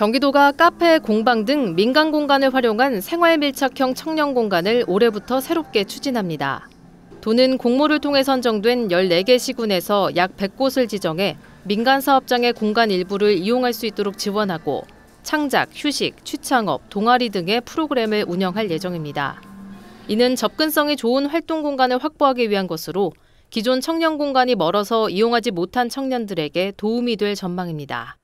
경기도가 카페, 공방 등 민간 공간을 활용한 생활 밀착형 청년 공간을 올해부터 새롭게 추진합니다. 도는 공모를 통해 선정된 14개 시군에서 약 100곳을 지정해 민간 사업장의 공간 일부를 이용할 수 있도록 지원하고 창작, 휴식, 취창업, 동아리 등의 프로그램을 운영할 예정입니다. 이는 접근성이 좋은 활동 공간을 확보하기 위한 것으로 기존 청년 공간이 멀어서 이용하지 못한 청년들에게 도움이 될 전망입니다.